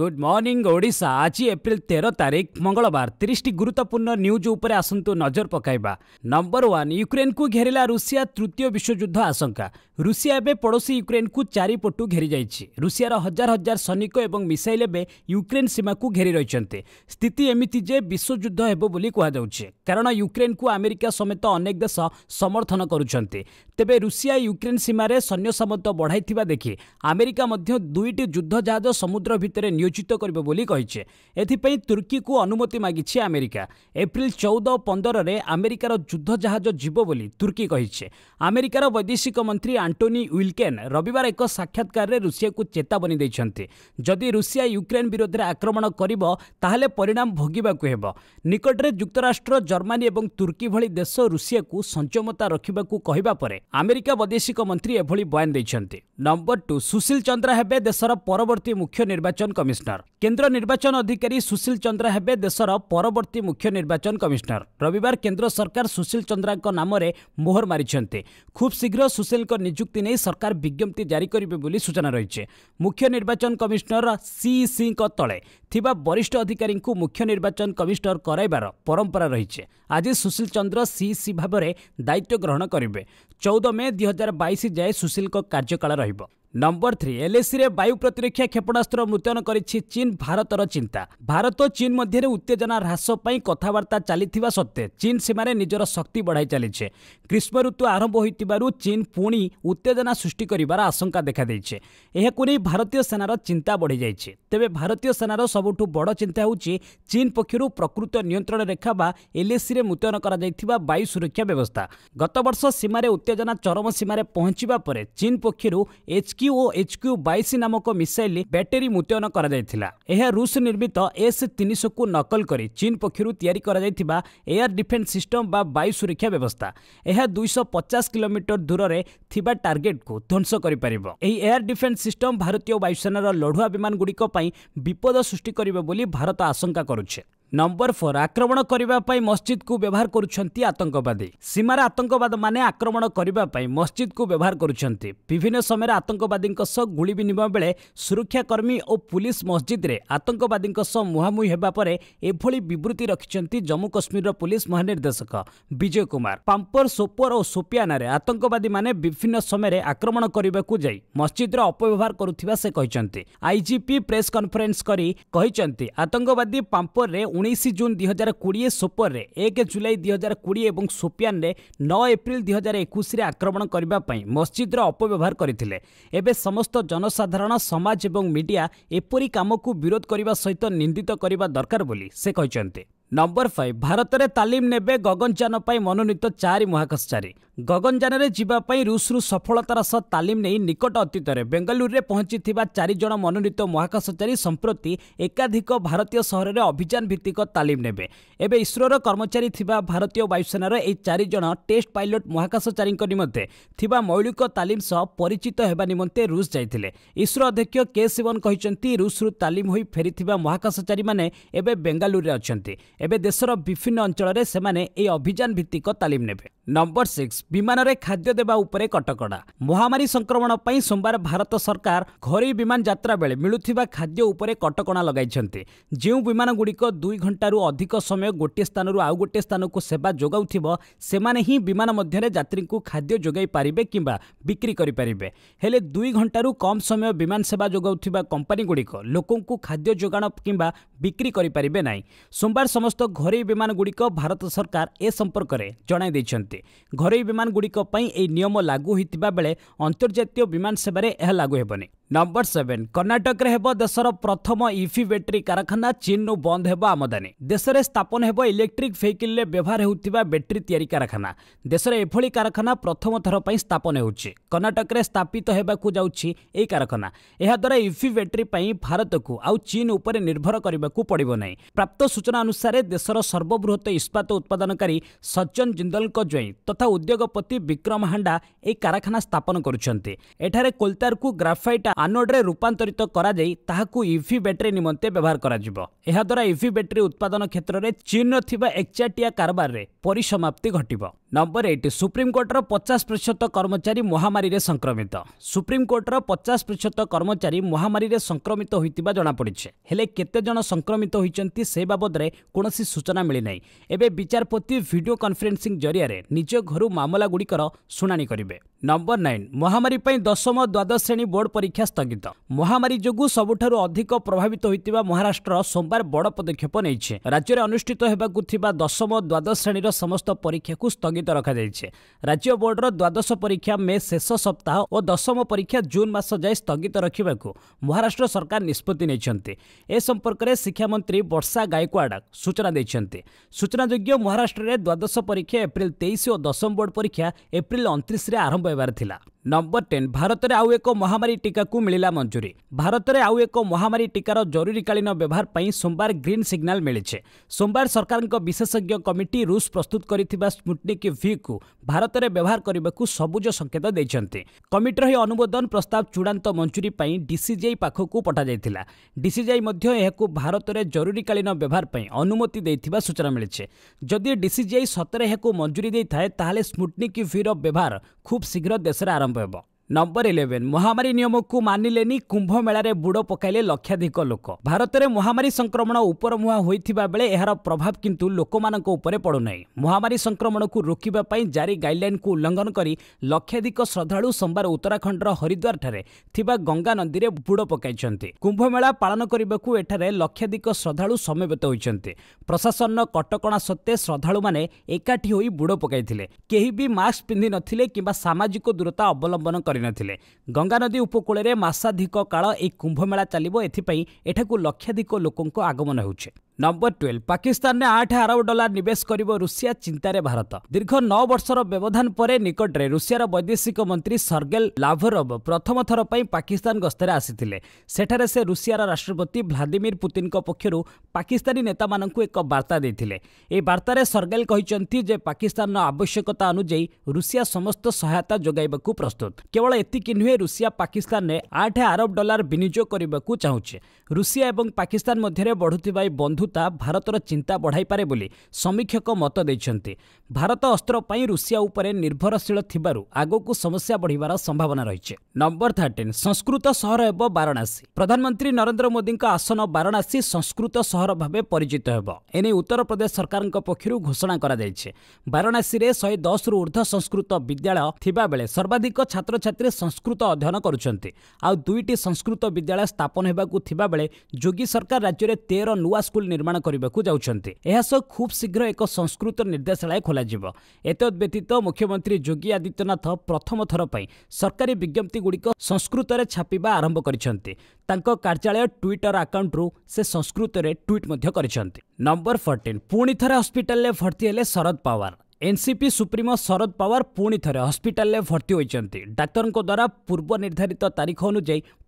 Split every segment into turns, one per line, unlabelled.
good morning Odisha আজি April তের তারিখ মঙ্গলবার তিরিশটি গুরুত্বপূর্ণ নিউজ উপরে আসন্তু নজর পকাইবা নম্বর ওয়ান ইউক্রেনকু ঘেরিলা ରୁଷିଆ ତୃତୀୟ ବିଶ୍ୱଯୁଦ୍ଧ ଆଶଙ୍କା ରୁଷିଆ ଏବେ ପଡ଼ୋଶୀ ୟୁକ୍ରେନକୁ ଚାରିପଟୁ ଘେରିଯାଇଛି ରୁଷିଆର ହଜାର ହଜାର ସୈନିକ ଏବଂ ମିସାଇଲ୍ ଏବେ ୟୁକ୍ରେନ୍ ସୀମାକୁ ଘେରି ରହିଛନ୍ତି ସ୍ଥିତି ଏମିତି ଯେ ବିଶ୍ୱଯୁଦ୍ଧ ହେବ ବୋଲି କୁହାଯାଉଛି କାରଣ ୟୁକ୍ରେନକୁ ଆମେରିକା ସମେତ ଅନେକ ଦେଶ ସମର୍ଥନ କରୁଛନ୍ତି ତେବେ ରୁଷିଆ ୟୁକ୍ରେନ୍ ସୀମାରେ ସୈନ୍ୟ ସାମନ୍ତ ବଢ଼ାଇଥିବା ଦେଖି ଆମେରିକା ମଧ୍ୟ ଦୁଇଟି ଯୁଦ୍ଧ ଜାହାଜ ସମୁଦ୍ର ଭିତରେ ନିୟୋଜିତ କରିବ ବୋଲି କହିଛେ ଏଥିପାଇଁ ତୁର୍କୀକୁ ଅନୁମତି ମାଗିଛି ଆମେରିକା ଏପ୍ରିଲ ଚଉଦ ପନ୍ଦରରେ ଆମେରିକାର ଯୁଦ୍ଧ ଜାହାଜ ଯିବ ବୋଲି ତୁର୍କୀ କହିଛି ଆମେରିକାର ବୈଦେଶିକ ମନ୍ତ୍ରୀ ଆଣ୍ଟୋନି ୱିଲକେନ୍ ରବିବାର ଏକ ସାକ୍ଷାତକାରରେ ରୁଷିଆକୁ ଚେତାବନୀ ଦେଇଛନ୍ତି ଯଦି ରୁଷିଆ ୟୁକ୍ରେନ୍ ବିରୋଧରେ ଆକ୍ରମଣ କରିବ ତାହେଲେ ପରିଣାମ ଭୋଗିବାକୁ ହେବ ନିକଟରେ ଯୁକ୍ତରାଷ୍ଟ୍ର ଜର୍ମାନୀ ଏବଂ ତୁର୍କୀ ଭଳି ଦେଶ ରୁଷିଆକୁ ସଂଯମତା ରଖିବାକୁ କହିବା ପରେ ଆମେରିକା ବୈଦେଶିକ ମନ୍ତ୍ରୀ ଏଭଳି ବୟାନ ଦେଇଛନ୍ତି ନମ୍ବର ଟୁ ସୁଶୀଲ ଚନ୍ଦ୍ର ହେବେ ଦେଶର ପରବର୍ତ୍ତୀ ମୁଖ୍ୟ ନିର୍ବାଚନ କମିଶନର କେନ୍ଦ୍ର ନିର୍ବାଚନ ଅଧିକାରୀ ସୁଶୀଲ ଚନ୍ଦ୍ର ହେବେ ଦେଶର ପରବର୍ତ୍ତୀ ମୁଖ୍ୟ ନିର୍ବାଚନ କମିଶନର ରବିବାର କେନ୍ଦ୍ର ସରକାର ସୁଶୀଲ ଚନ୍ଦ୍ରାଙ୍କ ନାମରେ ମୋହର ମାରିଛନ୍ତି ଖୁବ୍ ଶୀଘ୍ର ସୁଶୀଲଙ୍କ ନିଯୁକ୍ତି ନେଇ ସରକାର ବିଜ୍ଞପ୍ତି ଜାରି କରିବେ ବୋଲି ସୂଚନା ରହିଛି ମୁଖ୍ୟ ନିର୍ବାଚନ କମିଶନର ସିଇ ସିଙ୍କ ତଳେ ଥିବା ବରିଷ୍ଠ ଅଧିକାରୀଙ୍କୁ ମୁଖ୍ୟ ନିର୍ବାଚନ କମିଶନର କରାଇବାର ପରମ୍ପରା ରହିଛି ଆଜି ସୁଶୀଲ ଚନ୍ଦ୍ର ସିଇ ସି ଭାବରେ ଦାୟିତ୍ୱ ଗ୍ରହଣ କରିବେ ଚଉଦ ମେ ଦୁଇ ହଜାର ବାଇଶ ଯାଏଁ ସୁଶୀଲଙ୍କ କାର୍ଯ୍ୟକାଳ ରହିବ fiber ନମ୍ବର ଥ୍ରୀ ଏଲ୍ଏସିରେ ବାୟୁ ପ୍ରତିରକ୍ଷା କ୍ଷେପଣାସ୍ତ୍ର ମୁତୟନ କରିଛି ଚୀନ୍ ଭାରତର ଚିନ୍ତା ଭାରତ ଚୀନ୍ ମଧ୍ୟରେ ଉତ୍ତେଜନା ହ୍ରାସ ପାଇଁ କଥାବାର୍ତ୍ତା ଚାଲିଥିବା ସତ୍ତ୍ୱେ ଚୀନ୍ ସେମାନେ ନିଜର ଶକ୍ତି ବଢ଼ାଇ ଚାଲିଛେ ଗ୍ରୀଷ୍ମ ଋତୁ ଆରମ୍ଭ ହୋଇଥିବାରୁ ଚୀନ୍ ପୁଣି ଉତ୍ତେଜନା ସୃଷ୍ଟି କରିବାର ଆଶଙ୍କା ଦେଖାଦେଇଛି ଏହାକୁ ନେଇ ଭାରତୀୟ ସେନାର ଚିନ୍ତା ବଢ଼ିଯାଇଛି ତେବେ ଭାରତୀୟ ସେନାର ସବୁଠୁ ବଡ଼ ଚିନ୍ତା ହେଉଛି ଚୀନ୍ ପକ୍ଷରୁ ପ୍ରକୃତ ନିୟନ୍ତ୍ରଣ ରେଖା ବା ଏଲ୍ଏସିରେ ମୁତୟନ କରାଯାଇଥିବା ବାୟୁ ସୁରକ୍ଷା ବ୍ୟବସ୍ଥା ଗତବର୍ଷ ସୀମାରେ ଉତ୍ତେଜନା ଚରମ ସୀମାରେ ପହଞ୍ଚିବା ପରେ ଚୀନ୍ ପକ୍ଷରୁ ଏଚ୍ ଏଚ୍କ୍ୟୁ ଓ ଏଚ୍କ୍ୟୁ ବାଇଶ ନାମକ ମିସାଇଲ୍ ବ୍ୟାଟେରୀ ମୁତୟନ କରାଯାଇଥିଲା ଏହା ରୁଷ ନିର୍ମିତ ଏସ୍ ତିନିଶହକୁ ନକଲ କରି ଚୀନ୍ ପକ୍ଷରୁ ତିଆରି କରାଯାଇଥିବା ଏୟାର ଡିଫେନ୍ସ ସିଷ୍ଟମ୍ ବା ବାୟୁ ସୁରକ୍ଷା ବ୍ୟବସ୍ଥା ଏହା ଦୁଇଶହ ପଚାଶ କିଲୋମିଟର ଦୂରରେ ଥିବା ଟାର୍ଗେଟ୍କୁ ଧ୍ୱଂସ କରିପାରିବ ଏହି ଏୟାର ଡିଫେନ୍ସ ସିଷ୍ଟମ୍ ଭାରତୀୟ ବାୟୁସେନାର ଲଢୁଆ ବିମାନଗୁଡ଼ିକ ପାଇଁ ବିପଦ ସୃଷ୍ଟି କରିବ ବୋଲି ଭାରତ ଆଶଙ୍କା କରୁଛେ ନମ୍ବର ଫୋର୍ ଆକ୍ରମଣ କରିବା ପାଇଁ ମସ୍ଜିଦ୍କୁ ବ୍ୟବହାର କରୁଛନ୍ତି ଆତଙ୍କବାଦୀ ସୀମାରେ ଆତଙ୍କବାଦମାନେ ଆକ୍ରମଣ କରିବା ପାଇଁ ମସ୍ଜିଦ୍କୁ ବ୍ୟବହାର କରୁଛନ୍ତି ବିଭିନ୍ନ ସମୟରେ ଆତଙ୍କବାଦୀଙ୍କ ସହ ଗୁଳି ବିନିମୟ ବେଳେ ସୁରକ୍ଷାକର୍ମୀ ଓ ପୁଲିସ୍ ମସ୍ଜିଦ୍ରେ ଆତଙ୍କବାଦୀଙ୍କ ସହ ମୁହାଁମୁହିଁ ହେବା ପରେ ଏଭଳି ବିବୃତ୍ତି ରଖିଛନ୍ତି ଜମ୍ମୁ କାଶ୍ମୀରର ପୁଲିସ୍ ମହାନିର୍ଦ୍ଦେଶକ ବିଜୟ କୁମାର ପାମ୍ପର ସୋପୋର ଓ ସୋପିଆନାରେ ଆତଙ୍କବାଦୀମାନେ ବିଭିନ୍ନ ସମୟରେ ଆକ୍ରମଣ କରିବାକୁ ଯାଇ ମସ୍ଜିଦ୍ର ଅପବ୍ୟବହାର କରୁଥିବା ସେ କହିଛନ୍ତି ଆଇଜିପି ପ୍ରେସ୍ କନ୍ଫରେନ୍ସ କରି କହିଛନ୍ତି ଆତଙ୍କବାଦୀ ପାମ୍ପରରେ ଉଣେଇଶ ଜୁନ୍ ଦୁଇହଜାର କୋଡ଼ିଏ ସୋପରରେ ଏକ ଜୁଲାଇ ଦୁଇହଜାର କୋଡ଼ିଏ ଏବଂ ସୋପିଆନରେ ନଅ ଏପ୍ରିଲ ଦୁଇହଜାର ଏକୋଇଶରେ ଆକ୍ରମଣ କରିବା ପାଇଁ ମସ୍ଜିଦ୍ର ଅପବ୍ୟବହାର କରିଥିଲେ ଏବେ ସମସ୍ତ ଜନସାଧାରଣ ସମାଜ ଏବଂ ମିଡିଆ ଏପରି କାମକୁ ବିରୋଧ କରିବା ସହିତ ନିନ୍ଦିତ କରିବା ଦରକାର ବୋଲି ସେ କହିଛନ୍ତି ନମ୍ବର ଫାଇଭ୍ ଭାରତରେ ତାଲିମ ନେବେ ଗଗନଯାନ ପାଇଁ ମନୋନୀତ ଚାରି ମହାକାଶଚାରୀ ଗଗନଯାନରେ ଯିବା ପାଇଁ ରୁଷରୁ ସଫଳତାର ସହ ତାଲିମ ନେଇ ନିକଟ ଅତୀତରେ ବେଙ୍ଗାଲୁରୁରେ ପହଞ୍ଚିଥିବା ଚାରିଜଣ ମନୋନୀତ ମହାକାଶଚାରୀ ସମ୍ପ୍ରତି ଏକାଧିକ ଭାରତୀୟ ସହରରେ ଅଭିଯାନ ଭିତ୍ତିକ ତାଲିମ ନେବେ ଏବେ ଇସ୍ରୋର କର୍ମଚାରୀ ଥିବା ଭାରତୀୟ ବାୟୁସେନାର ଏହି ଚାରିଜଣ ଟେଷ୍ଟ ପାଇଲଟ ମହାକାଶଚାରୀଙ୍କ ନିମନ୍ତେ ଥିବା ମୌଳିକ ତାଲିମ ସହ ପରିଚିତ ହେବା ନିମନ୍ତେ ରୁଷ ଯାଇଥିଲେ ଇସ୍ରୋ ଅଧ୍ୟକ୍ଷ କେ ଶିବନ କହିଛନ୍ତି ରୁଷରୁ ତାଲିମ ହୋଇ ଫେରିଥିବା ମହାକାଶଚାରୀମାନେ ଏବେ ବେଙ୍ଗାଲୁରୁରେ ଅଛନ୍ତି ଏବେ ଦେଶର ବିଭିନ୍ନ ଅଞ୍ଚଳରେ ସେମାନେ ଏହି ଅଭିଯାନ ଭିତ୍ତିକ ତାଲିମ ନେବେ ନମ୍ବର ସିକ୍ସ ବିମାନରେ ଖାଦ୍ୟ ଦେବା ଉପରେ କଟକଣା ମହାମାରୀ ସଂକ୍ରମଣ ପାଇଁ ସୋମବାର ଭାରତ ସରକାର ଘରୋଇ ବିମାନ ଯାତ୍ରା ବେଳେ ମିଳୁଥିବା ଖାଦ୍ୟ ଉପରେ କଟକଣା ଲଗାଇଛନ୍ତି ଯେଉଁ ବିମାନଗୁଡ଼ିକ ଦୁଇ ଘଣ୍ଟାରୁ ଅଧିକ ସମୟ ଗୋଟିଏ ସ୍ଥାନରୁ ଆଉ ଗୋଟିଏ ସ୍ଥାନକୁ ସେବା ଯୋଗାଉଥିବ ସେମାନେ ହିଁ ବିମାନ ମଧ୍ୟରେ ଯାତ୍ରୀଙ୍କୁ ଖାଦ୍ୟ ଯୋଗାଇ ପାରିବେ କିମ୍ବା ବିକ୍ରି କରିପାରିବେ ହେଲେ ଦୁଇ ଘଣ୍ଟାରୁ କମ୍ ସମୟ ବିମାନ ସେବା ଯୋଗାଉଥିବା କମ୍ପାନୀଗୁଡ଼ିକ ଲୋକଙ୍କୁ ଖାଦ୍ୟ ଯୋଗାଣ କିମ୍ବା ବିକ୍ରି କରିପାରିବେ ନାହିଁ ସୋମବାର ସମସ୍ତ ଘରୋଇ ବିମାନଗୁଡ଼ିକ ଭାରତ ସରକାର ଏ ସମ୍ପର୍କରେ ଜଣାଇ ଦେଇଛନ୍ତି କରିଛନ୍ତି ଘରୋଇ ବିମାନଗୁଡ଼ିକ ପାଇଁ ଏହି ନିୟମ ଲାଗୁ ହୋଇଥିବା ବେଳେ ଅନ୍ତର୍ଜାତୀୟ ବିମାନ ସେବାରେ ଏହା ଲାଗୁ ହେବନି ନମ୍ବର ସେଭେନ୍ କର୍ଣ୍ଣାଟକରେ ହେବ ଦେଶର ପ୍ରଥମ ଇଫି e ବ୍ୟାଟେରୀ କାରଖାନା ଚୀନରୁ ବନ୍ଦ ହେବ ଆମଦାନୀ ଦେଶରେ ସ୍ଥାପନ ହେବ ଇଲେକ୍ଟ୍ରିକ୍ ଭେହିକିଲ୍ରେ ବ୍ୟବହାର ହେଉଥିବା ବ୍ୟାଟେରୀ ତିଆରି କାରଖାନା ଦେଶରେ ଏଭଳି କାରଖାନା ପ୍ରଥମ ଥର ପାଇଁ ସ୍ଥାପନ ହେଉଛି କର୍ଣ୍ଣାଟକରେ ସ୍ଥାପିତ ହେବାକୁ ଯାଉଛି ଏହି କାରଖାନା ଏହାଦ୍ୱାରା ଇଫି e ବ୍ୟାଟେରୀ ପାଇଁ ଭାରତକୁ ଆଉ ଚୀନ ଉପରେ ନିର୍ଭର କରିବାକୁ ପଡ଼ିବ ନାହିଁ ପ୍ରାପ୍ତ ସୂଚନା ଅନୁସାରେ ଦେଶର ସର୍ବବୃହତ ଇସ୍ପାତ ଉତ୍ପାଦନକାରୀ ସଚନ ଜିନ୍ଦଲଙ୍କ ଜ୍ୱାଇଁ ତଥା ଉଦ୍ୟୋଗପତି ବିକ୍ରମ ହାଣ୍ଡା ଏହି କାରଖାନା ସ୍ଥାପନ କରୁଛନ୍ତି ଏଠାରେ କୋଲତାରକୁ ଗ୍ରାଫାଇଟ୍ ଆନୋଡ଼ରେ ରୂପାନ୍ତରିତ କରାଯାଇ ତାହାକୁ ଇଭି ବ୍ୟାଟେରୀ ନିମନ୍ତେ ବ୍ୟବହାର କରାଯିବ ଏହାଦ୍ୱାରା ଇଭି ବ୍ୟାଟେରୀ ଉତ୍ପାଦନ କ୍ଷେତ୍ରରେ ଚୀନ୍ର ଥିବା ଏକଚାଟିଆ କାରବାରରେ ପରିସମାପ୍ତି ଘଟିବ ନମ୍ବର ଏଇଟ୍ ସୁପ୍ରିମକୋର୍ଟର ପଚାଶ ପ୍ରତିଶତ କର୍ମଚାରୀ ମହାମାରୀରେ ସଂକ୍ରମିତ ସୁପ୍ରିମକୋର୍ଟର ପଚାଶ ପ୍ରତିଶତ କର୍ମଚାରୀ ମହାମାରୀରେ ସଂକ୍ରମିତ ହୋଇଥିବା ଜଣାପଡ଼ିଛି ହେଲେ କେତେଜଣ ସଂକ୍ରମିତ ହୋଇଛନ୍ତି ସେ ବାବଦରେ କୌଣସି ସୂଚନା ମିଳିନାହିଁ ଏବେ ବିଚାରପତି ଭିଡ଼ିଓ କନ୍ଫରେନ୍ସିଂ ଜରିଆରେ ନିଜ ଘରୁ ମାମଲାଗୁଡ଼ିକର ଶୁଣାଣି କରିବେ ନମ୍ବର ନାଇନ୍ ମହାମାରୀ ପାଇଁ ଦଶମ ଦ୍ୱାଦଶ ଶ୍ରେଣୀ ବୋର୍ଡ ପରୀକ୍ଷା ସ୍ଥଗିତ ମହାମାରୀ ଯୋଗୁଁ ସବୁଠାରୁ ଅଧିକ ପ୍ରଭାବିତ ହୋଇଥିବା ମହାରାଷ୍ଟ୍ର ସୋମବାର ବଡ଼ ପଦକ୍ଷେପ ନେଇଛି ରାଜ୍ୟରେ ଅନୁଷ୍ଠିତ ହେବାକୁ ଥିବା ଦଶମ ଦ୍ୱାଦଶ ଶ୍ରେଣୀର ସମସ୍ତ ପରୀକ୍ଷାକୁ ସ୍ଥଗିତ ସ୍ଥଗିତ ରଖାଯାଇଛି ରାଜ୍ୟ ବୋର୍ଡର ଦ୍ୱାଦଶ ପରୀକ୍ଷା ମେ ଶେଷ ସପ୍ତାହ ଓ ଦଶମ ପରୀକ୍ଷା ଜୁନ୍ ମାସ ଯାଏ ସ୍ଥଗିତ ରଖିବାକୁ ମହାରାଷ୍ଟ୍ର ସରକାର ନିଷ୍ପତ୍ତି ନେଇଛନ୍ତି ଏ ସମ୍ପର୍କରେ ଶିକ୍ଷାମନ୍ତ୍ରୀ ବର୍ଷା ଗାଏକ୍ୱାଡ ସୂଚନା ଦେଇଛନ୍ତି ସୂଚନାଯୋଗ୍ୟ ମହାରାଷ୍ଟ୍ରରେ ଦ୍ୱାଦଶ ପରୀକ୍ଷା ଏପ୍ରିଲ ତେଇଶ ଓ ଦଶମ ବୋର୍ଡ ପରୀକ୍ଷା ଏପ୍ରିଲ ଅଣତିରିଶରେ ଆରମ୍ଭ ହେବାର ଥିଲା ନମ୍ବର ଟେନ୍ ଭାରତରେ ଆଉ ଏକ ମହାମାରୀ ଟିକାକୁ ମିଳିଲା ମଞ୍ଜୁରୀ ଭାରତରେ ଆଉ ଏକ ମହାମାରୀ ଟିକାର ଜରୁରୀକାଳୀନ ବ୍ୟବହାର ପାଇଁ ସୋମବାର ଗ୍ରୀନ୍ ସିଗ୍ନାଲ୍ ମିଳିଛି ସୋମବାର ସରକାରଙ୍କ ବିଶେଷଜ୍ଞ କମିଟି ରୁଷ ପ୍ରସ୍ତୁତ କରିଥିବା ସ୍ମୁଟନିକ୍ ଭିକୁ ଭାରତରେ ବ୍ୟବହାର କରିବାକୁ ସବୁଜ ସଙ୍କେତ ଦେଇଛନ୍ତି କମିଟିର ଏହି ଅନୁମୋଦନ ପ୍ରସ୍ତାବ ଚୂଡ଼ାନ୍ତ ମଞ୍ଜୁରୀ ପାଇଁ ଡିସିଜେଆଇ ପାଖକୁ ପଠାଯାଇଥିଲା ଡିସିଜେଆଇ ମଧ୍ୟ ଏହାକୁ ଭାରତରେ ଜରୁରୀକାଳୀନ ବ୍ୟବହାର ପାଇଁ ଅନୁମତି ଦେଇଥିବା ସୂଚନା ମିଳିଛି ଯଦି ଡିସିଜେଆଇ ସତରେ ଏହାକୁ ମଞ୍ଜୁରୀ ଦେଇଥାଏ ତାହେଲେ ସ୍ମୁଟନିକ୍ ଭିର ବ୍ୟବହାର ଖୁବ୍ ଶୀଘ୍ର ଦେଶରେ ଆରମ୍ଭ Unbearable。ନମ୍ବର ଇଲେଭେନ୍ ମହାମାରୀ ନିୟମକୁ ମାନିଲେନି କୁମ୍ଭ ମେଳାରେ ବୁଡ଼ ପକାଇଲେ ଲକ୍ଷାଧିକ ଲୋକ ଭାରତରେ ମହାମାରୀ ସଂକ୍ରମଣ ଉପରମୁହାଁ ହୋଇଥିବା ବେଳେ ଏହାର ପ୍ରଭାବ କିନ୍ତୁ ଲୋକମାନଙ୍କ ଉପରେ ପଡ଼ୁନାହିଁ ମହାମାରୀ ସଂକ୍ରମଣକୁ ରୋକିବା ପାଇଁ ଜାରି ଗାଇଡ୍ଲାଇନ୍କୁ ଉଲ୍ଲଂଘନ କରି ଲକ୍ଷାଧିକ ଶ୍ରଦ୍ଧାଳୁ ସୋମବାର ଉତ୍ତରାଖଣ୍ଡର ହରିଦ୍ୱାରଠାରେ ଥିବା ଗଙ୍ଗା ନଦୀରେ ବୁଡ଼ ପକାଇଛନ୍ତି କୁମ୍ଭ ମେଳା ପାଳନ କରିବାକୁ ଏଠାରେ ଲକ୍ଷାଧିକ ଶ୍ରଦ୍ଧାଳୁ ସମବେତ ହୋଇଛନ୍ତି ପ୍ରଶାସନର କଟକଣା ସତ୍ତ୍ୱେ ଶ୍ରଦ୍ଧାଳୁମାନେ ଏକାଠି ହୋଇ ବୁଡ଼ ପକାଇଥିଲେ କେହି ବି ମାସ୍କ ପିନ୍ଧି ନଥିଲେ କିମ୍ବା ସାମାଜିକ ଦୂରତା ଅବଲମ୍ବନ କରି ପାରିନଥିଲେ ଗଙ୍ଗାନଦୀ ଉପକୂଳରେ ମାସାଧିକ କାଳ ଏହି କୁମ୍ଭମେଳା ଚାଲିବ ଏଥିପାଇଁ ଏଠାକୁ ଲକ୍ଷାଧିକ ଲୋକଙ୍କ ଆଗମନ ହେଉଛି ନମ୍ବର ଟୁଏଲ୍ଭ ପାକିସ୍ତାନରେ ଆଠ ଆରବ ଡଲାର ନିବେଶ କରିବ ରୁଷିଆ ଚିନ୍ତାରେ ଭାରତ ଦୀର୍ଘ ନଅ ବର୍ଷର ବ୍ୟବଧାନ ପରେ ନିକଟରେ ରୁଷିଆର ବୈଦେଶିକ ମନ୍ତ୍ରୀ ସର୍ଗେଲ ଲାଭରବ ପ୍ରଥମ ଥର ପାଇଁ ପାକିସ୍ତାନ ଗସ୍ତରେ ଆସିଥିଲେ ସେଠାରେ ସେ ରୁଷିଆର ରାଷ୍ଟ୍ରପତି ଭ୍ଲାଦିମିର ପୁତିନଙ୍କ ପକ୍ଷରୁ ପାକିସ୍ତାନୀ ନେତାମାନଙ୍କୁ ଏକ ବାର୍ତ୍ତା ଦେଇଥିଲେ ଏହି ବାର୍ତ୍ତାରେ ସର୍ଗେଲ କହିଛନ୍ତି ଯେ ପାକିସ୍ତାନର ଆବଶ୍ୟକତା ଅନୁଯାୟୀ ରୁଷିଆ ସମସ୍ତ ସହାୟତା ଯୋଗାଇବାକୁ ପ୍ରସ୍ତୁତ କେବଳ ଏତିକି ନୁହେଁ ରୁଷିଆ ପାକିସ୍ତାନରେ ଆଠ ଆରବ ଡଲାର ବିନିଯୋଗ କରିବାକୁ ଚାହୁଁଛି ରୁଷିଆ ଏବଂ ପାକିସ୍ତାନ ମଧ୍ୟରେ ବଢ଼ୁଥିବା ଏହି ବନ୍ଧୁ ଅସ୍ଥିରତା ଭାରତର ଚିନ୍ତା ବଢ଼ାଇପାରେ ବୋଲି ସମୀକ୍ଷକ ମତ ଦେଇଛନ୍ତି ଭାରତ ଅସ୍ତ୍ର ପାଇଁ ରୁଷିଆ ଉପରେ ନିର୍ଭରଶୀଳ ଥିବାରୁ ଆଗକୁ ସମସ୍ୟା ବଢ଼ିବାର ସମ୍ଭାବନା ରହିଛି ନମ୍ବର ଥାର୍ଟିନ୍ ସଂସ୍କୃତ ସହର ହେବ ବାରାଣସୀ ପ୍ରଧାନମନ୍ତ୍ରୀ ନରେନ୍ଦ୍ର ମୋଦିଙ୍କ ଆସନ ବାରାଣସୀ ସଂସ୍କୃତ ସହର ଭାବେ ପରିଚିତ ହେବ ଏନେଇ ଉତ୍ତରପ୍ରଦେଶ ସରକାରଙ୍କ ପକ୍ଷରୁ ଘୋଷଣା କରାଯାଇଛି ବାରାଣସୀରେ ଶହେ ଦଶରୁ ଉର୍ଦ୍ଧ୍ୱ ସଂସ୍କୃତ ବିଦ୍ୟାଳୟ ଥିବାବେଳେ ସର୍ବାଧିକ ଛାତ୍ରଛାତ୍ରୀ ସଂସ୍କୃତ ଅଧ୍ୟୟନ କରୁଛନ୍ତି ଆଉ ଦୁଇଟି ସଂସ୍କୃତ ବିଦ୍ୟାଳୟ ସ୍ଥାପନ ହେବାକୁ ଥିବାବେଳେ ଯୋଗୀ ସରକାର ରାଜ୍ୟରେ ତେର ନୂଆ ସ୍କୁଲ ନିର୍ମାଣ କରିବାକୁ ଯାଉଛନ୍ତି ଏହାସହ ଖୁବ୍ ଶୀଘ୍ର ଏକ ସଂସ୍କୃତ ନିର୍ଦ୍ଦେଶାଳୟ ଖୋଲାଯିବ ଏତଦ୍ବ୍ୟତୀତ ମୁଖ୍ୟମନ୍ତ୍ରୀ ଯୋଗୀ ଆଦିତ୍ୟନାଥ ପ୍ରଥମ ଥର ପାଇଁ ସରକାରୀ ବିଜ୍ଞପ୍ତିଗୁଡ଼ିକ ସଂସ୍କୃତରେ ଛାପିବା ଆରମ୍ଭ କରିଛନ୍ତି ତାଙ୍କ କାର୍ଯ୍ୟାଳୟ ଟ୍ୱିଟର ଆକାଉଣ୍ଟରୁ ସେ ସଂସ୍କୃତରେ ଟ୍ୱିଟ୍ ମଧ୍ୟ କରିଛନ୍ତି ନମ୍ବର ଫର୍ଟିନ୍ ପୁଣି ଥରେ ହସ୍ପିଟାଲରେ ଭର୍ତ୍ତି ହେଲେ ଶରଦ ପାୱାର एनसीपी सुप्रिमो शरद पावार पिथ हस्पिटाल भर्ति डाक्तरको द्वारा पूर्व पूर्वनिर्धारित तारिख अनु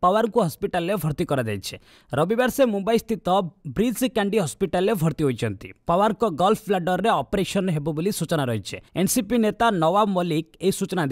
पावार हस्पिटा भर्ति छ रबिवारसे मुम्बईस्थित ब्रिज क्यान्डी हस्पिटा भर्ति पावारको गल्फ ब्लाडरे अपरेसन हो सूचना रहेछ एनसीपी नेता नवाब मल्लिक यो सूचना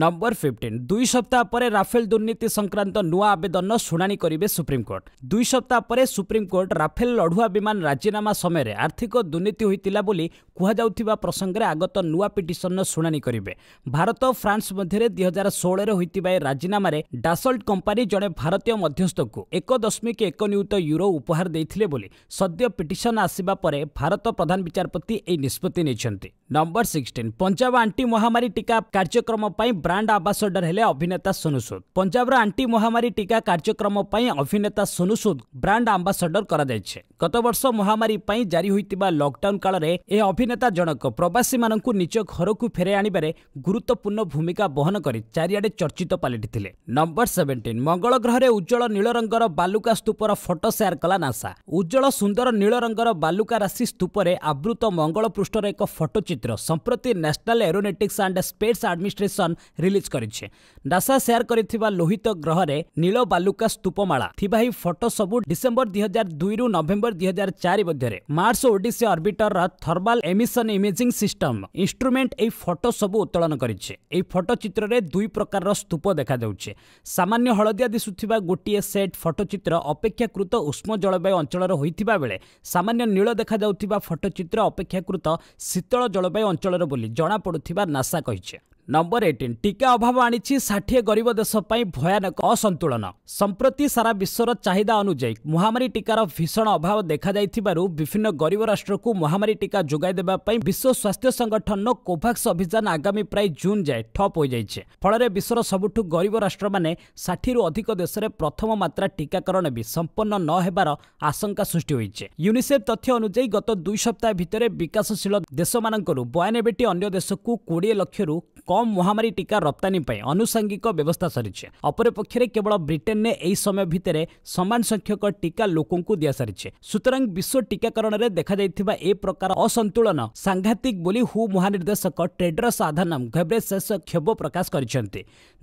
ନମ୍ବର ଫିଫ୍ଟିନ୍ ଦୁଇ ସପ୍ତାହ ପରେ ରାଫେଲ ଦୁର୍ନୀତି ସଂକ୍ରାନ୍ତ ନୂଆ ଆବେଦନର ଶୁଣାଣି କରିବେ ସୁପ୍ରିମକୋର୍ଟ ଦୁଇ ସପ୍ତାହ ପରେ ସୁପ୍ରିମକୋର୍ଟ ରାଫେଲ ଲଢୁଆ ବିମାନ ରାଜିନାମା ସମୟରେ ଆର୍ଥିକ ଦୁର୍ନୀତି ହୋଇଥିଲା ବୋଲି କୁହାଯାଉଥିବା ପ୍ରସଙ୍ଗରେ ଆଗତ ନୂଆ ପିଟିସନର ଶୁଣାଣି କରିବେ ଭାରତ ଫ୍ରାନ୍ସ ମଧ୍ୟରେ ଦୁଇ ହଜାର ଷୋହଳରେ ହୋଇଥିବା ଏହି ରାଜିନାମାରେ ଡାସଲ୍ଟ କମ୍ପାନୀ ଜଣେ ଭାରତୀୟ ମଧ୍ୟସ୍ଥକୁ ଏକ ଦଶମିକ ଏକ ନିୟୁତ ୟୁରୋ ଉପହାର ଦେଇଥିଲେ ବୋଲି ସଦ୍ୟ ପିଟିସନ୍ ଆସିବା ପରେ ଭାରତ ପ୍ରଧାନ ବିଚାରପତି ଏହି ନିଷ୍ପତ୍ତି ନେଇଛନ୍ତି ନମ୍ବର ସିକ୍ସଟିନ୍ ପଞ୍ଜାବ ଆଣ୍ଟି ମହାମାରୀ ଟିକା କାର୍ଯ୍ୟକ୍ରମ ପାଇଁ ବ୍ରାଣ୍ଡ ଆମ୍ବାସଡର ହେଲେ ଅଭିନେତା ସୋନୁ ସୁଦ ପଞ୍ଜାବର ଆଣ୍ଟି ମହାମାରୀ ଟିକା କାର୍ଯ୍ୟକ୍ରମ ପାଇଁ ଅଭିନେତା ସୋନୁ ସୁଦ ବ୍ରାଣ୍ଡ ଆମ୍ବାସଡର କରାଯାଇଛି ଗତବର୍ଷ ମହାମାରୀ ପାଇଁ ଜାରି ହୋଇଥିବା ଲକ୍ଡାଉନ୍ କାଳରେ ଏହି ଅଭିନେତା ଜଣକ ପ୍ରବାସୀମାନଙ୍କୁ ନିଜ ଘରକୁ ଫେରାଇ ଆଣିବାରେ ଗୁରୁତ୍ୱପୂର୍ଣ୍ଣ ଭୂମିକା ବହନ କରି ଚାରିଆଡ଼େ ଚର୍ଚ୍ଚିତ ପାଲଟିଥିଲେ ନମ୍ବର ସେଭେନଟିନ୍ ମଙ୍ଗଳ ଗ୍ରହରେ ଉଜ୍ଜଳ ନୀଳ ରଙ୍ଗର ବାଲୁକା ସ୍ତୁପର ଫଟୋ ସେୟାର କଲା ନାସା ଉଜ୍ଜଳ ସୁନ୍ଦର ନୀଳ ରଙ୍ଗର ବାଲୁକା ରାଶି ସ୍ତୁପରେ ଆବୃତ ମଙ୍ଗଳ ପୃଷ୍ଠର ଏକ ଫଟୋଚିତ୍ର ସମ୍ପ୍ରତି National Aeronautics and Space Administration release କରିଛେ ନାସା ସେୟାର କରିଥିବା ଲୋହିତ ଗ୍ରହରେ ନୀଳ ବାଲୁକା ସ୍ତୂପମାଳା ଥିବା ଏହି ଫଟୋ ସବୁ ଡିସେମ୍ବର ଦୁଇହଜାର ଦୁଇରୁ ନଭେମ୍ବର ଦୁଇହଜାର ଚାରି ମଧ୍ୟରେ ମାର୍ସ ଓଡିସି ଅର୍ବିଟରର thermal emission imaging system instrument ଏହି ଫଟୋ ସବୁ ଉତ୍ତୋଳନ କରିଛେ ଏହି ଫଟୋ ଚିତ୍ରରେ ଦୁଇ ପ୍ରକାରର ସ୍ତୁପ ଦେଖାଯାଉଛି ସାମାନ୍ୟ ହଳଦିଆ ଦିଶୁଥିବା ଗୋଟିଏ ସେଟ୍ ଫଟୋଚିତ୍ର ଅପେକ୍ଷାକୃତ ଉଷ୍ମ ଜଳବାୟୁ ଅଞ୍ଚଳର ହୋଇଥିବା ବେଳେ ସାମାନ୍ୟ ନୀଳ ଦେଖାଯାଉଥିବା ଫଟୋଚିତ୍ର ଅପେକ୍ଷାକୃତ ଶୀତଳ ଜଳବାୟୁ ଅଞ୍ଚଳର ବୋଲି ଜଣାପଡ଼ୁଥିବା ନାସା କହିଛି ନମ୍ବର ଏଇଟିନ୍ ଟିକା ଅଭାବ ଆଣିଛି ଷାଠିଏ ଗରିବ ଦେଶ ପାଇଁ ଭୟାନକ ଅସନ୍ତୁଳନ ସମ୍ପ୍ରତି ସାରା ବିଶ୍ୱର ଚାହିଦା ଅନୁଯାୟୀ ମହାମାରୀ ଟିକାର ଭୀଷଣ ଅଭାବ ଦେଖାଯାଇଥିବାରୁ ବିଭିନ୍ନ ଗରିବ ରାଷ୍ଟ୍ରକୁ ମହାମାରୀ ଟିକା ଯୋଗାଇ ଦେବା ପାଇଁ ବିଶ୍ୱ ସ୍ୱାସ୍ଥ୍ୟ ସଂଗଠନର କୋଭାକ୍ସ ଅଭିଯାନ ଆଗାମୀ ପ୍ରାୟ ଜୁନ୍ ଯାଏ ଠପ୍ ହୋଇଯାଇଛି ଫଳରେ ବିଶ୍ୱର ସବୁଠୁ ଗରିବ ରାଷ୍ଟ୍ରମାନେ ଷାଠିଏରୁ ଅଧିକ ଦେଶରେ ପ୍ରଥମ ମାତ୍ରା ଟିକାକରଣ ବି ସମ୍ପନ୍ନ ନ ହେବାର ଆଶଙ୍କା ସୃଷ୍ଟି ହୋଇଛି ୟୁନିସେଫ୍ ତଥ୍ୟ ଅନୁଯାୟୀ ଗତ ଦୁଇ ସପ୍ତାହ ଭିତରେ ବିକାଶଶୀଳ ଦେଶମାନଙ୍କରୁ ବୟାନବେଟି ଅନ୍ୟ ଦେଶକୁ କୋଡ଼ିଏ ଲକ୍ଷରୁ କମ୍ ମହାମାରୀ ଟିକା ରପ୍ତାନୀ ପାଇଁ ଆନୁଷଙ୍ଗିକ ବ୍ୟବସ୍ଥା ସରିଛି ଅପରପକ୍ଷରେ କେବଳ ବ୍ରିଟେନ୍ରେ ଏହି ସମୟ ଭିତରେ ସମାନ ସଂଖ୍ୟକ ଟିକା ଲୋକଙ୍କୁ ଦିଆସାରିଛି ସୁତରାଂ ବିଶ୍ୱ ଟିକାକରଣରେ ଦେଖାଯାଇଥିବା ଏ ପ୍ରକାର ଅସନ୍ତୁଳନ ସାଂଘାତିକ ବୋଲି ହୁ ମହାନିର୍ଦ୍ଦେଶକ ଟେଡ୍ରସ୍ ଆଧାନମ୍ ଘବ୍ରେଶେଷ କ୍ଷୋଭ ପ୍ରକାଶ କରିଛନ୍ତି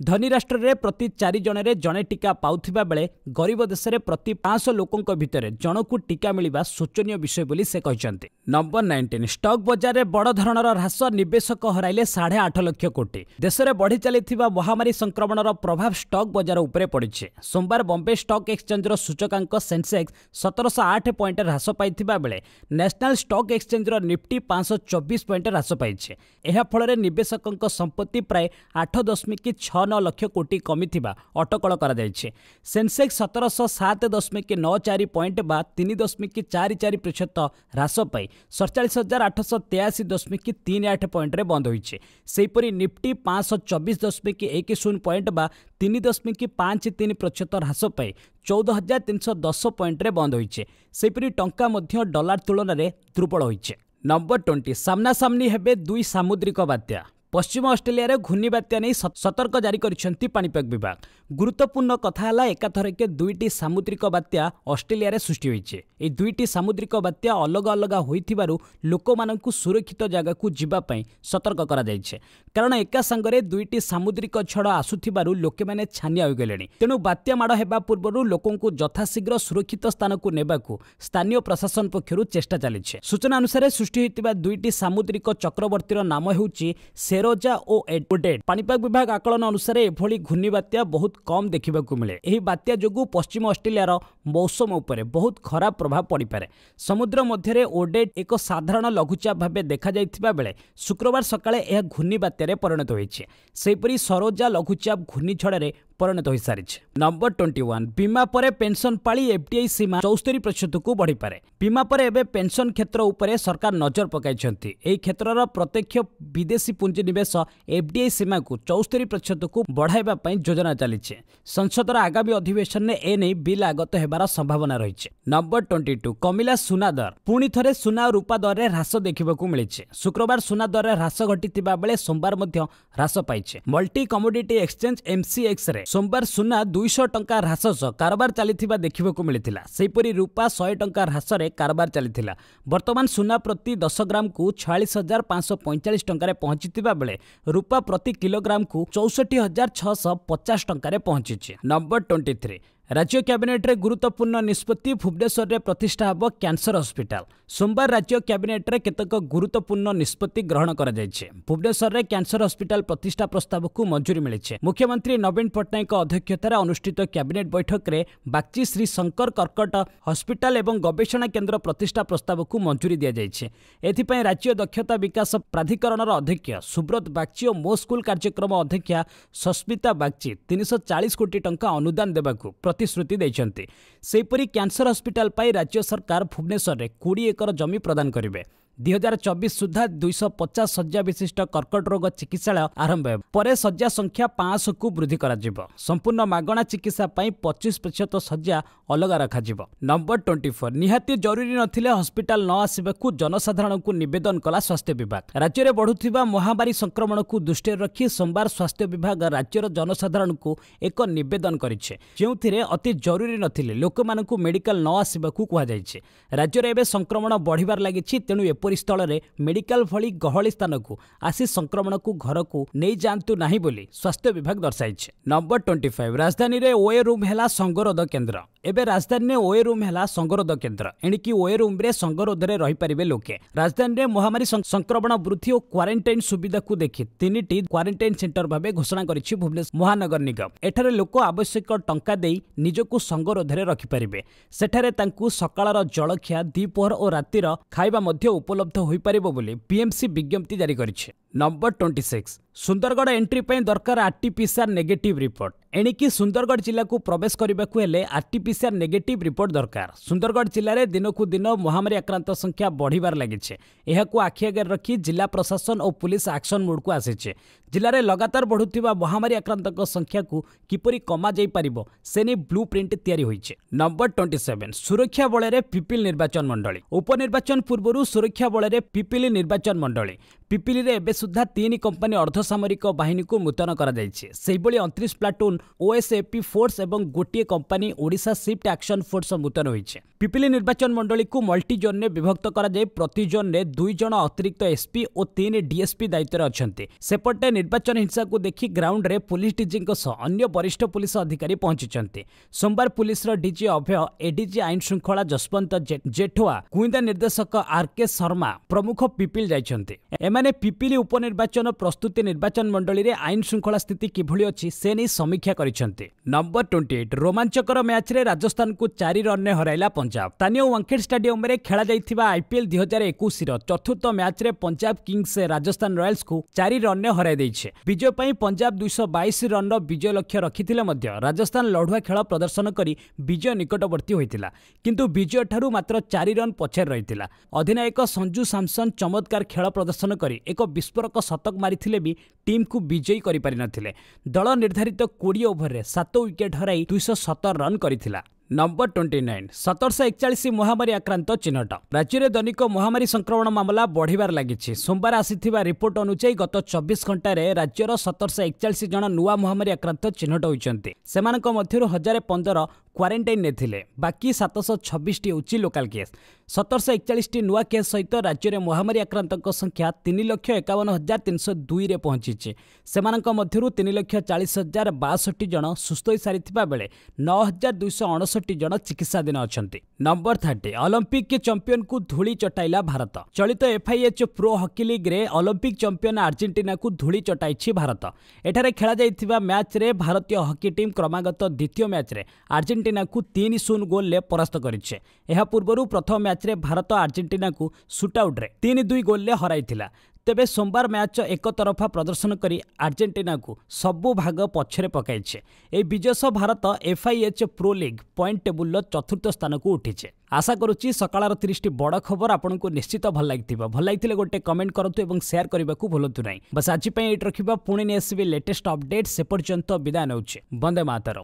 ଧନୀ ରାଷ୍ଟ୍ରରେ ପ୍ରତି ଚାରି ଜଣରେ ଜଣେ ଟିକା ପାଉଥିବା ବେଳେ ଗରିବ ଦେଶରେ ପ୍ରତି ପାଞ୍ଚଶହ ଲୋକଙ୍କ ଭିତରେ ଜଣକୁ ଟିକା ମିଳିବା ଶୋଚନୀୟ ବିଷୟ ବୋଲି ସେ କହିଛନ୍ତି ନମ୍ବର ନାଇଣ୍ଟିନ୍ ଷ୍ଟକ୍ ବଜାରରେ ବଡ଼ ଧରଣର ହ୍ରାସ ନିବେଶକ ହରାଇଲେ ସାଢ଼େ ଆଠ ଲକ୍ଷ କୋଟି ଦେଶରେ ବଢ଼ି ଚାଲିଥିବା ମହାମାରୀ ସଂକ୍ରମଣର ପ୍ରଭାବ ଷ୍ଟକ୍ ବଜାର ଉପରେ ପଡ଼ିଛି ସୋମବାର ବମ୍ବେ ଷ୍ଟକ୍ ଏକ୍ସଚେଞ୍ଜର ସୂଚକାଙ୍କ ସେନ୍ସେକ୍ସ ସତରଶହ ଆଠ ପଏଣ୍ଟ ହ୍ରାସ ପାଇଥିବା ବେଳେ ନ୍ୟାସନାଲ୍ ଷ୍ଟକ୍ ଏକ୍ସଚେଞ୍ଜର ନିଫ୍ଟି ପାଞ୍ଚଶହ ଚବିଶ ପଏଣ୍ଟ ହ୍ରାସ ପାଇଛି ଏହାଫଳରେ ନିବେଶକଙ୍କ ସମ୍ପତ୍ତି ପ୍ରାୟ ଆଠ ଦଶମିକ ଛଅ ନଅ ଲକ୍ଷ କୋଟି କମିଥିବା ଅଟକଳ କରାଯାଇଛି ସେନ୍ସେକ୍ସ ସତରଶହ ସାତ ଦଶମିକ ନଅ ଚାରି ପଏଣ୍ଟ ବା ତିନି ଦଶମିକ ଚାରି ଚାରି ପ୍ରତିଶତ ହ୍ରାସ ପାଇ ସଡ଼ଚାଳିଶ ହଜାର ଆଠଶହ ତେୟାଅଶୀ ଦଶମିକ ତିନି ଆଠ ପଏଣ୍ଟରେ ବନ୍ଦ ହୋଇଛି ସେହିପରି ନିଫ୍ଟି ପାଞ୍ଚଶହ ଚବିଶ ଦଶମିକ ଏକ ଶୂନ ପଏଣ୍ଟ ବା ତିନି ଦଶମିକ ପାଞ୍ଚ ତିନି ପ୍ରତିଶତ ହ୍ରାସ ପାଇ ଚଉଦ ହଜାର ତିନିଶହ ଦଶ ପଏଣ୍ଟରେ ବନ୍ଦ ହୋଇଛି ସେହିପରି ଟଙ୍କା ମଧ୍ୟ ଡଲାର ତୁଳନାରେ ଦୁର୍ବଳ ହୋଇଛି ନମ୍ବର ଟ୍ୱେଣ୍ଟି ସାମ୍ନାସାମ୍ନି ହେବେ ଦୁଇ ସାମୁଦ୍ରିକ ବାତ୍ୟା ପଶ୍ଚିମ ଅଷ୍ଟ୍ରେଲିଆରେ ଘୂର୍ଣ୍ଣିବାତ୍ୟା ନେଇ ସତର୍କ ଜାରି କରିଛନ୍ତି ପାଣିପାଗ ବିଭାଗ ଗୁରୁତ୍ୱପୂର୍ଣ୍ଣ କଥା ହେଲା ଏକାଥରକେ ଦୁଇଟି ସାମୁଦ୍ରିକ ବାତ୍ୟା ଅଷ୍ଟ୍ରେଲିଆରେ ସୃଷ୍ଟି ହୋଇଛି ଏହି ଦୁଇଟି ସାମୁଦ୍ରିକ ବାତ୍ୟା ଅଲଗା ଅଲଗା ହୋଇଥିବାରୁ ଲୋକମାନଙ୍କୁ ସୁରକ୍ଷିତ ଜାଗାକୁ ଯିବା ପାଇଁ ସତର୍କ କରାଯାଇଛି କାରଣ ଏକା ସାଙ୍ଗରେ ଦୁଇଟି ସାମୁଦ୍ରିକ ଛଡ଼ ଆସୁଥିବାରୁ ଲୋକମାନେ ଛାନିଆ ହୋଇଗଲେଣି ତେଣୁ ବାତ୍ୟା ମାଡ଼ ହେବା ପୂର୍ବରୁ ଲୋକଙ୍କୁ ଯଥାଶୀଘ୍ର ସୁରକ୍ଷିତ ସ୍ଥାନକୁ ନେବାକୁ ସ୍ଥାନୀୟ ପ୍ରଶାସନ ପକ୍ଷରୁ ଚେଷ୍ଟା ଚାଲିଛି ସୂଚନା ଅନୁସାରେ ସୃଷ୍ଟି ହୋଇଥିବା ଦୁଇଟି ସାମୁଦ୍ରିକ ଚକ୍ରବର୍ତ୍ତୀର ନାମ ହେଉଛି ସେ ଫେରୋଜା ଓ ଏଡେଡ୍ ପାଣିପାଗ ବିଭାଗ ଆକଳନ ଅନୁସାରେ ଏଭଳି ଘୂର୍ଣ୍ଣିବାତ୍ୟା ବହୁତ କମ୍ ଦେଖିବାକୁ ମିଳେ ଏହି ବାତ୍ୟା ଯୋଗୁଁ ପଶ୍ଚିମ ଅଷ୍ଟ୍ରେଲିଆର ମୌସମ ଉପରେ ବହୁତ ଖରାପ ପ୍ରଭାବ ପଡ଼ିପାରେ ସମୁଦ୍ର ମଧ୍ୟରେ ଓଡେଡ୍ ଏକ ସାଧାରଣ ଲଘୁଚାପ ଭାବେ ଦେଖାଯାଇଥିବା ବେଳେ ଶୁକ୍ରବାର ସକାଳେ ଏହା ଘୂର୍ଣ୍ଣିବାତ୍ୟାରେ ପରିଣତ ହୋଇଛି ସେହିପରି ସରୋଜା ଲଘୁଚାପ ଘୂର୍ଣ୍ଣିଝଡ଼ରେ ପରିଣତ ହୋଇସାରିଛି ନମ୍ବର ଟ୍ୱେଣ୍ଟି ୱାନ୍ ବୀମା ପରେ ପେନ୍ସନ୍ ପାଳି ଏଫ୍ଡିଆଇ ସୀମା ଚଉସ୍ତରି ପ୍ରତିଶତକୁ ବଢ଼ିପାରେ ବୀମା ପରେ ଏବେ ପେନ୍ସନ୍ କ୍ଷେତ୍ର ଉପରେ ସରକାର ନଜର ପକାଇଛନ୍ତି ଏହି କ୍ଷେତ୍ରର ପ୍ରତ୍ୟକ୍ଷ ବିଦେଶୀ ପୁଞ୍ଜିନିବେଶ ଏଫ୍ଡିଆଇ ସୀମାକୁ ଚଉସ୍ତରି ପ୍ରତିଶତକୁ ବଢ଼ାଇବା ପାଇଁ ଯୋଜନା ଚାଲିଛି ସଂସଦର ଆଗାମୀ ଅଧିବେଶନରେ ଏ ନେଇ ବିଲ୍ ଆଗତ ହେବାର ସମ୍ଭାବନା ରହିଛି ନମ୍ବର ଟ୍ୱେଣ୍ଟି ଟୁ କମିଲା ସୁନା ଦର ପୁଣି ଥରେ ସୁନା ଓ ରୂପା ଦରରେ ହ୍ରାସ ଦେଖିବାକୁ ମିଳିଛି ଶୁକ୍ରବାର ସୁନା ଦରରେ ହ୍ରାସ ଘଟିଥିବା ବେଳେ ସୋମବାର ମଧ୍ୟ ହ୍ରାସ ପାଇଛି ମଲ୍ଟି କମୋଡିଟି ଏକ୍ସଚେଞ୍ଜ ଏମ୍ସିଏକ୍ସରେ ସୋମବାର ସୁନା ଦୁଇଶହ ଟଙ୍କା ହ୍ରାସ ସହ କାରବାର ଚାଲିଥିବା ଦେଖିବାକୁ ମିଳିଥିଲା ସେହିପରି ରୂପା ଶହେ ଟଙ୍କା ହ୍ରାସରେ କାରବାର ଚାଲିଥିଲା ବର୍ତ୍ତମାନ ସୁନା ପ୍ରତି ଦଶ ଗ୍ରାମକୁ ଛୟାଳିଶ ହଜାର ପାଞ୍ଚଶହ ପଇଁଚାଳିଶ ଟଙ୍କାରେ ପହଞ୍ଚିଥିବା ବେଳେ ରୂପା ପ୍ରତି କିଲୋଗ୍ରାମକୁ ଚଉଷଠି ହଜାର ଛଅଶହ ପଚାଶ ଟଙ୍କାରେ ପହଞ୍ଚିଛି ନମ୍ବର ଟ୍ୱେଣ୍ଟି ଥ୍ରୀ ରାଜ୍ୟ କ୍ୟାବିନେଟ୍ରେ ଗୁରୁତ୍ୱପୂର୍ଣ୍ଣ ନିଷ୍ପତ୍ତି ଭୁବନେଶ୍ୱରରେ ପ୍ରତିଷ୍ଠା ହେବ କ୍ୟାନ୍ସର ହସ୍ପିଟାଲ ସୋମବାର ରାଜ୍ୟ କ୍ୟାବିନେଟ୍ରେ କେତେକ ଗୁରୁତ୍ୱପୂର୍ଣ୍ଣ ନିଷ୍ପତ୍ତି ଗ୍ରହଣ କରାଯାଇଛି ଭୁବନେଶ୍ୱରରେ କ୍ୟାନ୍ସର ହସ୍ପିଟାଲ ପ୍ରତିଷ୍ଠା ପ୍ରସ୍ତାବକୁ ମଞ୍ଜୁରୀ ମିଳିଛି ମୁଖ୍ୟମନ୍ତ୍ରୀ ନବୀନ ପଟ୍ଟନାୟକ ଅଧ୍ୟକ୍ଷତାରେ ଅନୁଷ୍ଠିତ କ୍ୟାବିନେଟ୍ ବୈଠକରେ ବାକ୍ଚି ଶ୍ରୀ ଶଙ୍କର କର୍କଟ ହସ୍ପିଟାଲ ଏବଂ ଗବେଷଣା କେନ୍ଦ୍ର ପ୍ରତିଷ୍ଠା ପ୍ରସ୍ତାବକୁ ମଞ୍ଜୁରୀ ଦିଆଯାଇଛି ଏଥିପାଇଁ ରାଜ୍ୟ ଦକ୍ଷତା ବିକାଶ ପ୍ରାଧିକରଣର ଅଧ୍ୟକ୍ଷ ସୁବ୍ରତ ବାଗ୍ଚି ଓ ମୋ ସ୍କୁଲ କାର୍ଯ୍ୟକ୍ରମ ଅଧ୍ୟକ୍ଷା ସସ୍ମିତା ବାଗ୍ଚି ତିନିଶହ ଚାଳିଶ କୋଟି ଟଙ୍କା ଅନୁଦାନ ଦେବାକୁ ପ୍ରତିଶ୍ରୁତି ଦେଇଛନ୍ତି ସେହିପରି କ୍ୟାନ୍ସର ହସ୍ପିଟାଲ ପାଇଁ ରାଜ୍ୟ ସରକାର ଭୁବନେଶ୍ୱରରେ କୋଡ଼ିଏ ଏକର ଜମି ପ୍ରଦାନ କରିବେ ଦୁଇ ହଜାର ଚବିଶ ସୁଦ୍ଧା ଦୁଇଶହ ପଚାଶ ଶଯ୍ୟା ବିଶିଷ୍ଟ କର୍କଟ ରୋଗ ଚିକିତ୍ସାଳୟ ଆରମ୍ଭ ହେବ ପରେ ଶଯ୍ୟା ସଂଖ୍ୟା ପାଞ୍ଚଶହକୁ ବୃଦ୍ଧି କରାଯିବ ସମ୍ପୂର୍ଣ୍ଣ ମାଗଣା ଚିକିତ୍ସା ପାଇଁ ପଚିଶ ପ୍ରତିଶତ ଶଯ୍ୟା ଅଲଗା ରଖାଯିବ ନମ୍ବର ଟ୍ୱେଣ୍ଟି ଫୋର୍ ନିହାତି ଜରୁରୀ ନଥିଲେ ହସ୍ପିଟାଲ ନ ଆସିବାକୁ ଜନସାଧାରଣଙ୍କୁ ନିବେଦନ କଲା ସ୍ୱାସ୍ଥ୍ୟ ବିଭାଗ ରାଜ୍ୟରେ ବଢ଼ୁଥିବା ମହାମାରୀ ସଂକ୍ରମଣକୁ ଦୃଷ୍ଟିରେ ରଖି ସୋମବାର ସ୍ୱାସ୍ଥ୍ୟ ବିଭାଗ ରାଜ୍ୟର ଜନସାଧାରଣଙ୍କୁ ଏକ ନିବେଦନ କରିଛି ଯେଉଁଥିରେ ଅତି ଜରୁରୀ ନଥିଲେ ଲୋକମାନଙ୍କୁ ମେଡିକାଲ ନ ଆସିବାକୁ କୁହାଯାଇଛି ରାଜ୍ୟରେ ଏବେ ସଂକ୍ରମଣ ବଢ଼ିବାର ଲାଗିଛି ତେଣୁ ଏପରି ପରିସ୍ଥଳରେ ମେଡିକାଲ ଭଳି ଗହଳି ସ୍ଥାନକୁ ଆସି ସଂକ୍ରମଣକୁ ଘରକୁ ନେଇଯାଆନ୍ତୁ ନାହିଁ ବୋଲି ସ୍ୱାସ୍ଥ୍ୟ ବିଭାଗ ଦର୍ଶାଇଛି ନମ୍ବର ଟ୍ୱେଣ୍ଟି ଫାଇଭ୍ ରାଜଧାନୀରେ ଓଏ ରୁମ୍ ହେଲା ସଙ୍ଗରୋଧ କେନ୍ଦ୍ର ଏବେ ରାଜଧାନୀରେ ଓଏ ରୁମ୍ ହେଲା ସଙ୍ଗରୋଧ କେନ୍ଦ୍ର ଏଣିକି ଓଏ ରୁମ୍ରେ ସଙ୍ଗରୋଧରେ ରହିପାରିବେ ଲୋକେ ରାଜଧାନୀରେ ମହାମାରୀ ସଂକ୍ରମଣ ବୃଦ୍ଧି ଓ କ୍ୱାରେଣ୍ଟାଇନ୍ ସୁବିଧାକୁ ଦେଖି ତିନିଟି କ୍ୱାରେଣ୍ଟାଇନ୍ ସେଣ୍ଟର ଭାବେ ଘୋଷଣା କରିଛି ଭୁବନେଶ୍ୱର ମହାନଗର ନିଗମ ଏଠାରେ ଲୋକ ଆବଶ୍ୟକ ଟଙ୍କା ଦେଇ ନିଜକୁ ସଙ୍ଗରୋଧରେ ରଖିପାରିବେ ସେଠାରେ ତାଙ୍କୁ ସକାଳର ଜଳଖିଆ ଦ୍ୱିପହର ଓ ରାତିର ଖାଇବା ମଧ୍ୟ ଉପଲ ଉପଲବ୍ଧ ହୋଇପାରିବ ବୋଲି ପିଏମ୍ସି ବିଜ୍ଞପ୍ତି ଜାରି କରିଛି number twenty six Sundargarh entry ପାଇଁ ଦରକାର ଆର୍ଟିପିସିଆର୍ ନେଗେଟିଭ୍ ରିପୋର୍ଟ ଏଣିକି ସୁନ୍ଦରଗଡ଼ ଜିଲ୍ଲାକୁ ପ୍ରବେଶ କରିବାକୁ ହେଲେ ଆର୍ଟିପିସିଆର୍ ନେଗେଟିଭ୍ ରିପୋର୍ଟ ଦରକାର ସୁନ୍ଦରଗଡ଼ ଜିଲ୍ଲାରେ ଦିନକୁ ଦିନ ମହାମାରୀ ଆକ୍ରାନ୍ତ ସଂଖ୍ୟା ବଢ଼ିବାର ଲାଗିଛି ଏହାକୁ ଆଖିଆଗରେ ରଖି ଜିଲ୍ଲା ପ୍ରଶାସନ ଓ ପୁଲିସ୍ ଆକ୍ସନ୍ ମୋଡ଼କୁ ଆସିଛି ଜିଲ୍ଲାରେ ଲଗାତାର ବଢ଼ୁଥିବା ମହାମାରୀ ଆକ୍ରାନ୍ତଙ୍କ ସଂଖ୍ୟାକୁ କିପରି କମାଯାଇପାରିବ ସେ ନେଇ ବ୍ଲୁ ପ୍ରିଣ୍ଟ ତିଆରି ହୋଇଛି ନମ୍ବର ଟ୍ୱେଣ୍ଟି ସେଭେନ୍ ସୁରକ୍ଷା ବଳରେ ପିପିଲି ନିର୍ବାଚନ ମଣ୍ଡଳୀ ଉପନିର୍ବାଚନ ପୂର୍ବରୁ ସୁରକ୍ଷା ବଳରେ ପିପିଲି ନିର୍ବାଚନ ମଣ୍ଡଳୀ ପିପିଲିରେ ଏବେ ସୁଦ୍ଧା ତିନି କମ୍ପାନୀ ଅର୍ଦ୍ଧସାମରିକ ବାହିନୀକୁ ମୁତୟନ କରାଯାଇଛି ସେହିଭଳି ଅଣତିରିଶ ପ୍ଲାଟୁନ୍ ଓଏସ୍ଏପି ଫୋର୍ସ ଏବଂ ଗୋଟିଏ company Odisha swift action force ମୁତୟନ ହୋଇଛି ପିପିଲି ନିର୍ବାଚନ ମଣ୍ଡଳୀକୁ ମଲ୍ଟି ଜୋନ୍ରେ ବିଭକ୍ତ କରାଯାଇ ପ୍ରତି ଜୋନ୍ରେ ଦୁଇ ଜଣ ଅତିରିକ୍ତ ଏସ୍ପି ଓ ତିନି ଡିଏସ୍ପି ଦାୟିତ୍ୱରେ ଅଛନ୍ତି ସେପଟେ ନିର୍ବାଚନ ହିଂସାକୁ ଦେଖି ଗ୍ରାଉଣ୍ଡରେ ପୁଲିସ୍ ଡିଜିଙ୍କ ସହ ଅନ୍ୟ ବରିଷ୍ଠ ପୁଲିସ୍ ଅଧିକାରୀ ପହଞ୍ଚିଛନ୍ତି ସୋମବାର ପୁଲିସ୍ର ଡିଜି ଅଭୟ ଏଡିଜି ଆଇନ ଶୃଙ୍ଖଳା ଯଶବନ୍ତ ଜେଠୱା ଗୁଇନ୍ଦା ନିର୍ଦ୍ଦେଶକ ଆର୍କେ ଶର୍ମା ପ୍ରମୁଖ ପିପିଲ ଯାଇଛନ୍ତି ଏମାନେ ସେମାନେ ପିପିଲି ଉପନିର୍ବାଚନ ପ୍ରସ୍ତୁତି ନିର୍ବାଚନ ମଣ୍ଡଳୀରେ ଆଇନ ଶୃଙ୍ଖଳା ସ୍ଥିତି କିଭଳି ଅଛି ସେ ନେଇ ସମୀକ୍ଷା କରିଛନ୍ତି ନମ୍ବର ଟ୍ୱେଣ୍ଟି ଏଇଟ୍ ରୋମାଞ୍ଚକର ମ୍ୟାଚ୍ରେ ରାଜସ୍ଥାନକୁ ଚାରି ରନ୍ରେ ହରାଇଲା ପଞ୍ଜାବ ସ୍ଥାନୀୟ ୱାଙ୍କେଡ ଷ୍ଟାଡିୟମରେ ଖେଳାଯାଇଥିବା ଆଇପିଏଲ୍ ଦୁଇ ହଜାର ଏକୋଇଶର ଚତୁର୍ଥ ମ୍ୟାଚ୍ରେ ପଞ୍ଜାବ କିଙ୍ଗସ୍ ରାଜସ୍ଥାନ ରୟାଲ୍ସକୁ ଚାରି ରନ୍ରେ ହରାଇ ଦେଇଛି ବିଜୟ ପାଇଁ ପଞ୍ଜାବ ଦୁଇଶହ ବାଇଶ ରନ୍ର ବିଜୟ ଲକ୍ଷ୍ୟ ରଖିଥିଲେ ମଧ୍ୟ ରାଜସ୍ଥାନ ଲଢ଼ୁଆ ଖେଳ ପ୍ରଦର୍ଶନ କରି ବିଜୟ ନିକଟବର୍ତ୍ତୀ ହୋଇଥିଲା କିନ୍ତୁ ବିଜୟଠାରୁ ମାତ୍ର ଚାରି ରନ୍ ପଛରେ ରହିଥିଲା ଅଧିନାୟକ ସଞ୍ଜୁ ସାମସନ୍ ଚମତ୍କାର ଖେଳ ପ୍ରଦର୍ଶନ କରି ପରେ ଏକ ବିସ୍ଫୋରକ ଶତକ ମାରିଥିଲେ ବି ଟିମ୍କୁ ବିଜୟୀ କରିପାରିନଥିଲେ ଦଳ ନିର୍ଦ୍ଧାରିତ କୋଡ଼ିଏ ଓଭରରେ ସାତ ୱିକେଟ୍ ହରାଇ ଦୁଇଶହ ସତର ରନ୍ କରିଥିଲା ନମ୍ବର ଟ୍ୱେଣ୍ଟି ନାଇନ୍ ସତରଶହ ଏକଚାଳିଶ ମହାମାରୀ ଆକ୍ରାନ୍ତ ଚିହ୍ନଟ ରାଜ୍ୟରେ ଦୈନିକ ମହାମାରୀ ସଂକ୍ରମଣ ମାମଲା ବଢ଼ିବାରେ ଲାଗିଛି ସୋମବାର ଆସିଥିବା ରିପୋର୍ଟ ଅନୁଯାୟୀ ଗତ ଚବିଶ ଘଣ୍ଟାରେ ରାଜ୍ୟର ସତରଶହ ଏକଚାଳିଶ ଜଣ ନୂଆ ମହାମାରୀ ଆକ୍ରାନ୍ତ ଚିହ୍ନଟ ହୋଇଛନ୍ତି ସେମାନଙ୍କ ମଧ୍ୟରୁ ହଜାରେ ପନ୍ଦର କ୍ୱାରେଣ୍ଟାଇନ୍ରେ ଥିଲେ ବାକି ସାତଶହ ଛବିଶଟି ହେଉଛି ଲୋକାଲ୍ କେସ୍ ସତରଶହ ଏକଚାଳିଶଟି ନୂଆ କେସ୍ ସହିତ ରାଜ୍ୟରେ ମହାମାରୀ ଆକ୍ରାନ୍ତଙ୍କ ସଂଖ୍ୟା ତିନି ଲକ୍ଷ ଏକାବନ ହଜାର ତିନିଶହ ଦୁଇରେ ପହଞ୍ଚିଛି ସେମାନଙ୍କ ମଧ୍ୟରୁ ତିନି ଲକ୍ଷ ଚାଳିଶ ହଜାର ବାଷଠି ଜଣ ସୁସ୍ଥ ହୋଇସାରିଥିବା ବେଳେ ନଅ ହଜାର ଦୁଇଶହ ଅଣଷଠି ଚଉଷଠି ଜଣ ଚିକିତ୍ସାଧୀନ ଅଛନ୍ତି ନମ୍ବର ଥାର୍ଟି ଅଲମ୍ପିକ ଚମ୍ପିୟନକୁ ଧୂଳି ଚଟାଇଲା ଭାରତ ଚଳିତ ଏଫ୍ଆଇଏଚ୍ ପ୍ରୋ ହକି ଲିଗ୍ରେ ଅଲମ୍ପିକ ଚମ୍ପିୟନ ଆର୍ଜେଣ୍ଟିନାକୁ ଧୂଳି ଚଟାଇଛି ଭାରତ ଏଠାରେ ଖେଳାଯାଇଥିବା ମ୍ୟାଚ୍ରେ ଭାରତୀୟ ହକି ଟିମ୍ କ୍ରମାଗତ ଦ୍ୱିତୀୟ ମ୍ୟାଚ୍ରେ ଆର୍ଜେଣ୍ଟିନାକୁ ତିନି ଶୂନ ଗୋଲ୍ରେ ପରାସ୍ତ କରିଛି ଏହା ପୂର୍ବରୁ ପ୍ରଥମ ମ୍ୟାଚ୍ରେ ଭାରତ ଆର୍ଜେଣ୍ଟିନାକୁ ସୁଟ୍ଆଉଟ୍ରେ ତିନି ଦୁଇ ଗୋଲ୍ରେ ହରାଇଥିଲା ତେବେ ସୋମବାର ମ୍ୟାଚ୍ ଏକତରଫା ପ୍ରଦର୍ଶନ କରି ଆର୍ଜେଣ୍ଟିନାକୁ ସବୁ ଭାଗ ପଛରେ ପକାଇଛି ଏହି ବିଜୟ ସହ Bharat FIH pro league point ଟେବୁଲର ଚତୁର୍ଥ ସ୍ଥାନକୁ ଉଠିଛି ଆଶା କରୁଛି ସକାଳର ତିରିଶଟି ବଡ଼ ଖବର ଆପଣଙ୍କୁ ନିଶ୍ଚିତ ଭଲ ଲାଗିଥିବ ଭଲ ଲାଗିଥିଲେ ଗୋଟେ କମେଣ୍ଟ କରନ୍ତୁ ଏବଂ ସେୟାର କରିବାକୁ ଭୁଲନ୍ତୁ ନାହିଁ ବାସ୍ ଆଜି ପାଇଁ ଏଇଠି ରଖିବା ପୁଣି ନେଇ ଆସିବି ଲେଟେଷ୍ଟ ଅପଡେଟ୍ ସେ ପର୍ଯ୍ୟନ୍ତ ବିଦାୟ ନେଉଛି ବନ୍ଦେ ମାତର